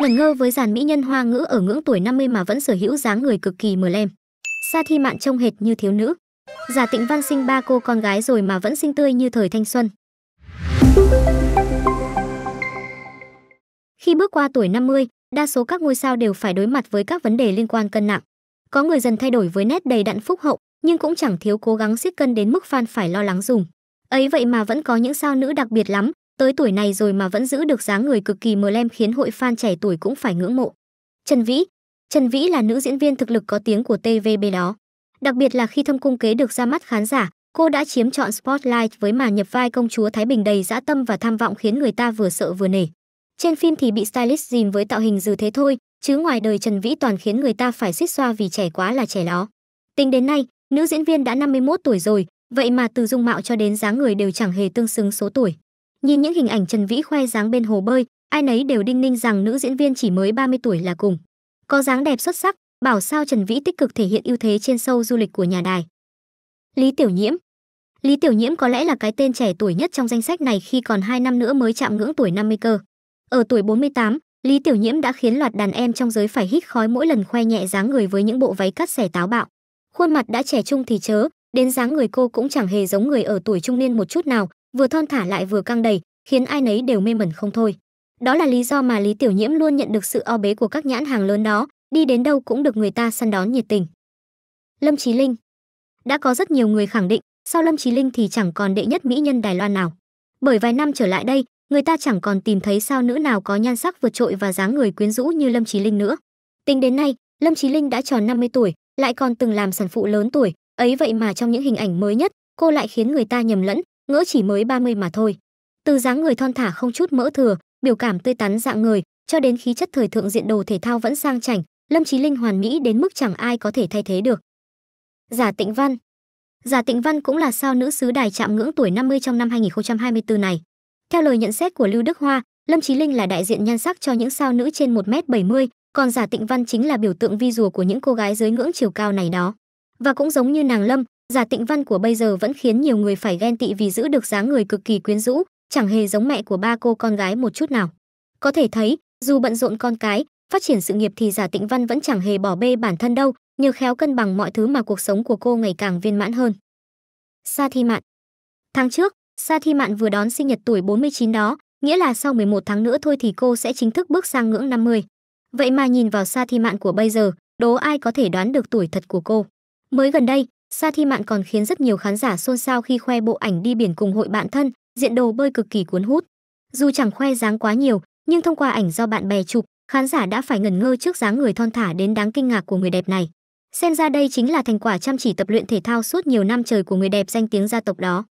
ngẩn ngơ với dàn mỹ nhân hoa ngữ ở ngưỡng tuổi 50 mà vẫn sở hữu dáng người cực kỳ mờ lem. Sa Thi Mạn trông hệt như thiếu nữ. Giả Tịnh Văn sinh ba cô con gái rồi mà vẫn xinh tươi như thời thanh xuân. Khi bước qua tuổi 50, đa số các ngôi sao đều phải đối mặt với các vấn đề liên quan cân nặng. Có người dần thay đổi với nét đầy đặn phúc hậu, nhưng cũng chẳng thiếu cố gắng siết cân đến mức fan phải lo lắng dùng. Ấy vậy mà vẫn có những sao nữ đặc biệt lắm, Tới tuổi này rồi mà vẫn giữ được dáng người cực kỳ mờ lem khiến hội fan trẻ tuổi cũng phải ngưỡng mộ. Trần Vĩ Trần Vĩ là nữ diễn viên thực lực có tiếng của TVB đó. Đặc biệt là khi thâm cung kế được ra mắt khán giả, cô đã chiếm trọn spotlight với màn nhập vai công chúa Thái Bình đầy dã tâm và tham vọng khiến người ta vừa sợ vừa nể. Trên phim thì bị stylist dìm với tạo hình dừ thế thôi, chứ ngoài đời Trần Vĩ toàn khiến người ta phải suýt xoa vì trẻ quá là trẻ đó. Tính đến nay, nữ diễn viên đã 51 tuổi rồi, vậy mà từ dung mạo cho đến dáng người đều chẳng hề tương xứng số tuổi. Nhìn những hình ảnh Trần Vĩ khoe dáng bên hồ bơi, ai nấy đều đinh ninh rằng nữ diễn viên chỉ mới 30 tuổi là cùng. Có dáng đẹp xuất sắc, bảo sao Trần Vĩ tích cực thể hiện ưu thế trên sâu du lịch của nhà đài. Lý Tiểu Nhiễm Lý Tiểu Nhiễm có lẽ là cái tên trẻ tuổi nhất trong danh sách này khi còn 2 năm nữa mới chạm ngưỡng tuổi 50 cơ. Ở tuổi 48, Lý Tiểu Nhiễm đã khiến loạt đàn em trong giới phải hít khói mỗi lần khoe nhẹ dáng người với những bộ váy cắt xẻ táo bạo. Khuôn mặt đã trẻ trung thì chớ, đến dáng người cô cũng chẳng hề giống người ở tuổi trung niên một chút nào, vừa thon thả lại vừa căng đầy khiến ai nấy đều mê mẩn không thôi đó là lý do mà lý tiểu nhiễm luôn nhận được sự o bế của các nhãn hàng lớn đó đi đến đâu cũng được người ta săn đón nhiệt tình lâm Chí linh đã có rất nhiều người khẳng định sau lâm Chí linh thì chẳng còn đệ nhất mỹ nhân đài loan nào bởi vài năm trở lại đây người ta chẳng còn tìm thấy sao nữ nào có nhan sắc vượt trội và dáng người quyến rũ như lâm Chí linh nữa tính đến nay lâm Chí linh đã tròn 50 tuổi lại còn từng làm sản phụ lớn tuổi ấy vậy mà trong những hình ảnh mới nhất cô lại khiến người ta nhầm lẫn ngỡ chỉ mới 30 mà thôi. Từ dáng người thon thả không chút mỡ thừa, biểu cảm tươi tắn dạng người, cho đến khí chất thời thượng diện đồ thể thao vẫn sang chảnh, Lâm Chí Linh hoàn mỹ đến mức chẳng ai có thể thay thế được. Giả Tịnh Văn Giả Tịnh Văn cũng là sao nữ sứ đài chạm ngưỡng tuổi 50 trong năm 2024 này. Theo lời nhận xét của Lưu Đức Hoa, Lâm Chí Linh là đại diện nhan sắc cho những sao nữ trên 1m70, còn Giả Tịnh Văn chính là biểu tượng vi rùa của những cô gái dưới ngưỡng chiều cao này đó. Và cũng giống như nàng Lâm, Giả Tịnh Văn của bây giờ vẫn khiến nhiều người phải ghen tị vì giữ được dáng người cực kỳ quyến rũ, chẳng hề giống mẹ của ba cô con gái một chút nào. Có thể thấy, dù bận rộn con cái, phát triển sự nghiệp thì Giả Tịnh Văn vẫn chẳng hề bỏ bê bản thân đâu, nhờ khéo cân bằng mọi thứ mà cuộc sống của cô ngày càng viên mãn hơn. Sa Thi Mạn Tháng trước, Sa Thi Mạn vừa đón sinh nhật tuổi 49 đó, nghĩa là sau 11 tháng nữa thôi thì cô sẽ chính thức bước sang ngưỡng 50. Vậy mà nhìn vào Sa Thi Mạn của bây giờ, đố ai có thể đoán được tuổi thật của cô. Mới gần đây, Sa Thi Mạn còn khiến rất nhiều khán giả xôn xao khi khoe bộ ảnh đi biển cùng hội bạn thân, diện đồ bơi cực kỳ cuốn hút. Dù chẳng khoe dáng quá nhiều, nhưng thông qua ảnh do bạn bè chụp, khán giả đã phải ngẩn ngơ trước dáng người thon thả đến đáng kinh ngạc của người đẹp này. Xem ra đây chính là thành quả chăm chỉ tập luyện thể thao suốt nhiều năm trời của người đẹp danh tiếng gia tộc đó.